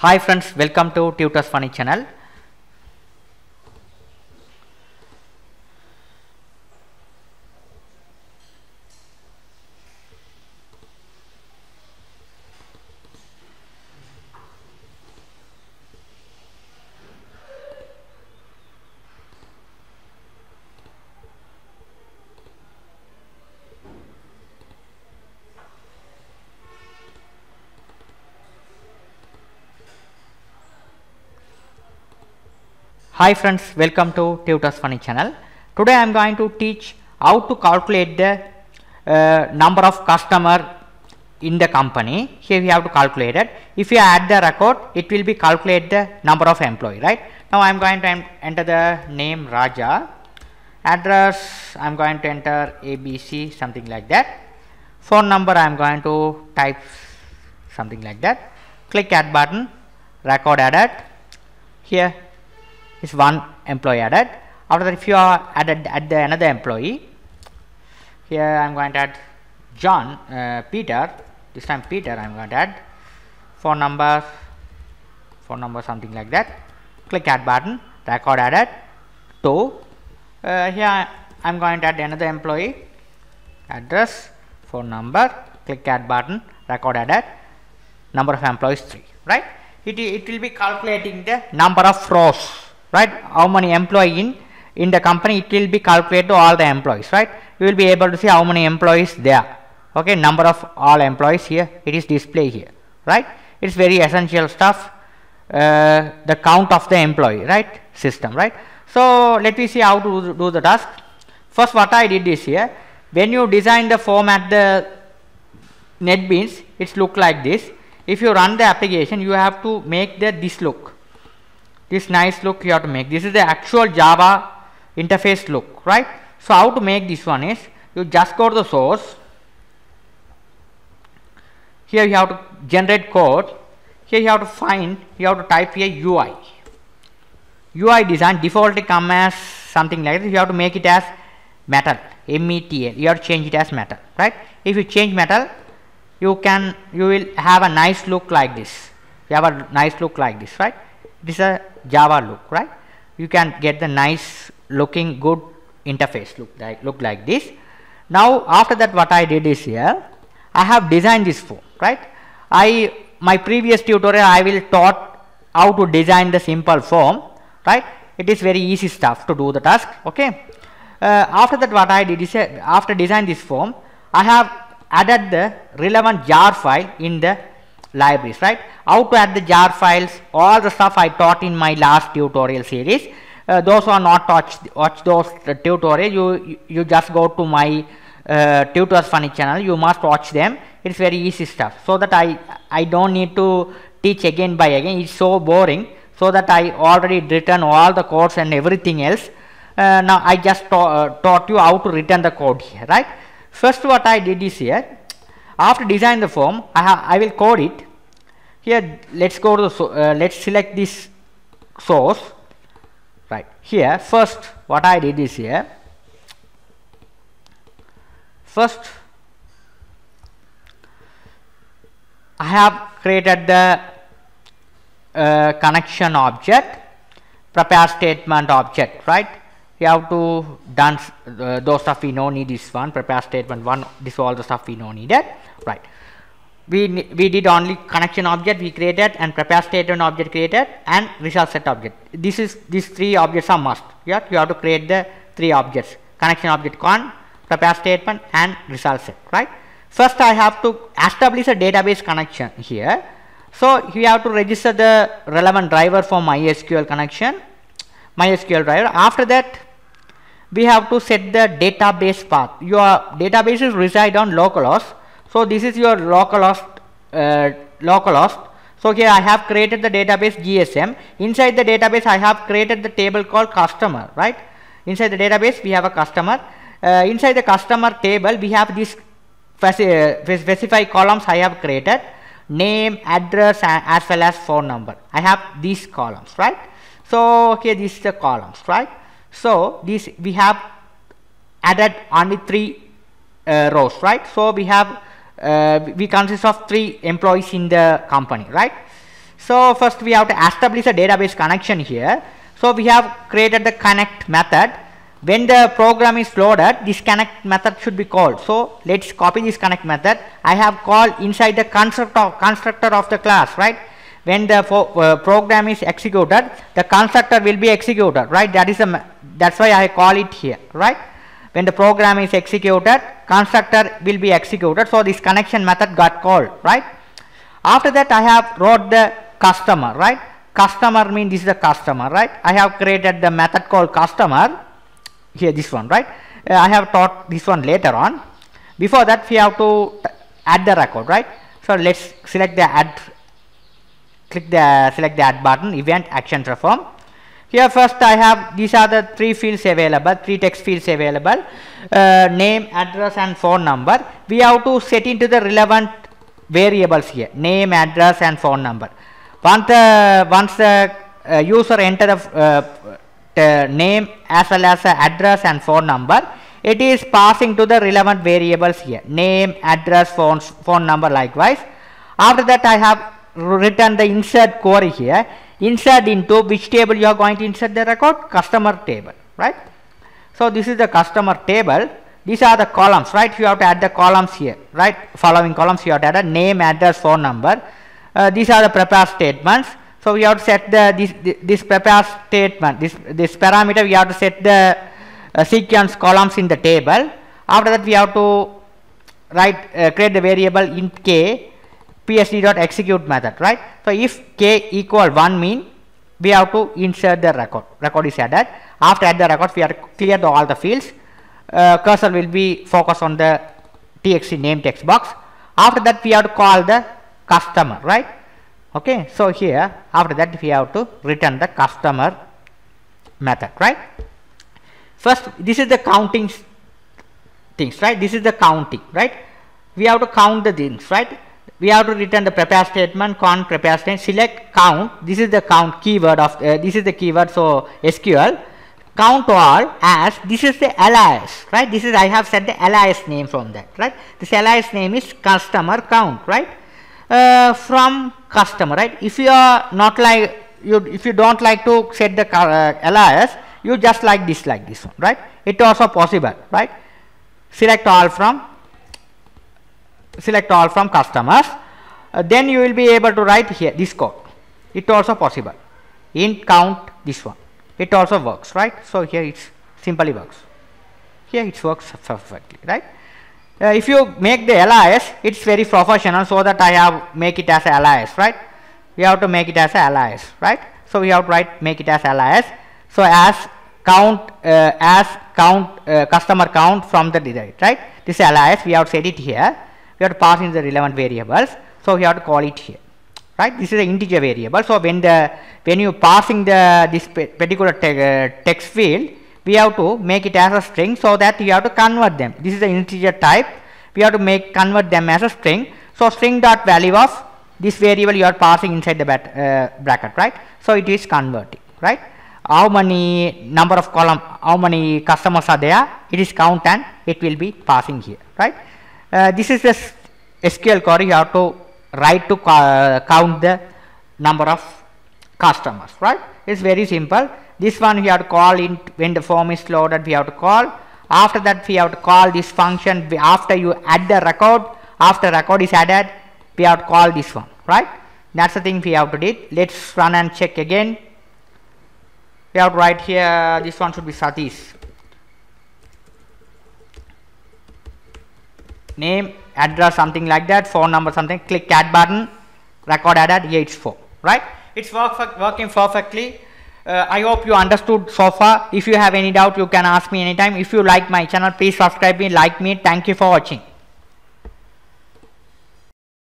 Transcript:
Hi friends, welcome to Tutors Funny channel. Hi friends, welcome to Tutors Funny channel. Today I am going to teach how to calculate the uh, number of customer in the company. Here we have to calculate it. If you add the record, it will be calculate the number of employee, right? Now I am going to enter the name Raja. Address I am going to enter ABC something like that. Phone number I am going to type something like that. Click add button, record added. Here is one employee added after that if you are added at the another employee here I am going to add John uh, Peter this time Peter I am going to add phone number phone number something like that click add button record added to uh, here I am going to add another employee address phone number click add button record added number of employees 3 right it, it will be calculating the number of rows right how many employee in in the company it will be calculated to all the employees right you will be able to see how many employees there okay number of all employees here it is display here right it's very essential stuff uh, the count of the employee right system right so let me see how to do the task first what I did is here when you design the form at the NetBeans it's look like this if you run the application you have to make the this look this nice look you have to make this is the actual java interface look right so how to make this one is you just go to the source here you have to generate code here you have to find you have to type here UI UI design default come as something like this you have to make it as metal METL you have to change it as metal right if you change metal you can you will have a nice look like this you have a nice look like this right this is a java look right you can get the nice looking good interface look like look like this now after that what i did is here i have designed this form right i my previous tutorial i will taught how to design the simple form right it is very easy stuff to do the task okay uh, after that what i did is uh, after design this form i have added the relevant jar file in the libraries, right? How to add the jar files, all the stuff I taught in my last tutorial series. Uh, those who are not watch watch those uh, you, you just go to my uh, tutors funny channel, you must watch them. It's very easy stuff so that I, I don't need to teach again by again. It's so boring so that I already written all the codes and everything else. Uh, now I just ta uh, taught you how to return the code here, right? First what I did is here, after design the form, I, I will code it here let's go to the so, uh, let's select this source right here first what I did is here first I have created the uh, connection object prepare statement object right you have to done uh, those stuff we no need this one prepare statement one this all the stuff we no needed right we, we did only connection object we created and prepare statement object created and result set object. This is these three objects are must. Yeah, you have to create the three objects connection object con, prepare statement and result set. Right. First, I have to establish a database connection here. So you have to register the relevant driver for MySQL connection, MySQL driver. After that, we have to set the database path. Your database is reside on localhost so this is your localhost uh, localhost so here I have created the database GSM inside the database I have created the table called customer right inside the database we have a customer uh, inside the customer table we have these uh, specify columns I have created name address as well as phone number I have these columns right so okay these are the columns right so this we have added only three uh, rows right so we have uh, we consist of three employees in the company, right? So first we have to establish a database connection here. So we have created the connect method. When the program is loaded, this connect method should be called. So let's copy this connect method. I have called inside the constructor, constructor of the class, right? When the uh, program is executed, the constructor will be executed, right? That is a, that's why I call it here, right? when the program is executed constructor will be executed so this connection method got called right after that I have wrote the customer right customer means this is the customer right I have created the method called customer here this one right uh, I have taught this one later on before that we have to add the record right so let's select the add click the select the add button event action reform here first I have these are the three fields available, three text fields available, uh, name, address and phone number. We have to set into the relevant variables here, name, address and phone number. Once the, uh, once the uh, user enter the, uh, the name as well as the address and phone number, it is passing to the relevant variables here, name, address, phone, phone number likewise. After that I have written the insert query here insert into which table you are going to insert the record customer table right so this is the customer table these are the columns right you have to add the columns here right following columns you have to add a name address phone number uh, these are the prepare statements so we have to set the this this, prepare statement this this parameter we have to set the uh, sequence columns in the table after that we have to write uh, create the variable int k psd dot execute method right so if k equal 1 mean we have to insert the record record is added after add the record we are clear the, all the fields uh, cursor will be focused on the txt name text box after that we have to call the customer right okay so here after that we have to return the customer method right first this is the counting things right this is the counting right we have to count the things right we have to return the prepare statement con prepare statement select count this is the count keyword of uh, this is the keyword so sql count all as this is the alias right this is i have set the alias name from that right this alias name is customer count right uh, from customer right if you are not like you if you don't like to set the uh, alias you just like this like this one right it also possible right select all from select all from customers uh, then you will be able to write here this code it also possible int count this one it also works right so here it's simply works here it works perfectly right uh, if you make the alias it's very professional so that I have make it as alias right we have to make it as alias right so we have to write make it as alias so as count uh, as count uh, customer count from the derived right this alias we have said it here we have to pass in the relevant variables so we have to call it here right this is an integer variable so when the when you passing the this particular te uh, text field we have to make it as a string so that you have to convert them this is the integer type we have to make convert them as a string so string dot value of this variable you are passing inside the uh, bracket right so it is converting right how many number of column how many customers are there it is count and it will be passing here right uh, this is the SQL query. You have to write to uh, count the number of customers, right? It's very simple. This one we have to call in when the form is loaded. We have to call. After that, we have to call this function. After you add the record, after record is added, we have to call this one, right? That's the thing we have to do. Let's run and check again. We have to write here. This one should be satis name address something like that phone number something click add button record add it's for right it's work, working perfectly uh, i hope you understood so far if you have any doubt you can ask me anytime if you like my channel please subscribe me like me thank you for watching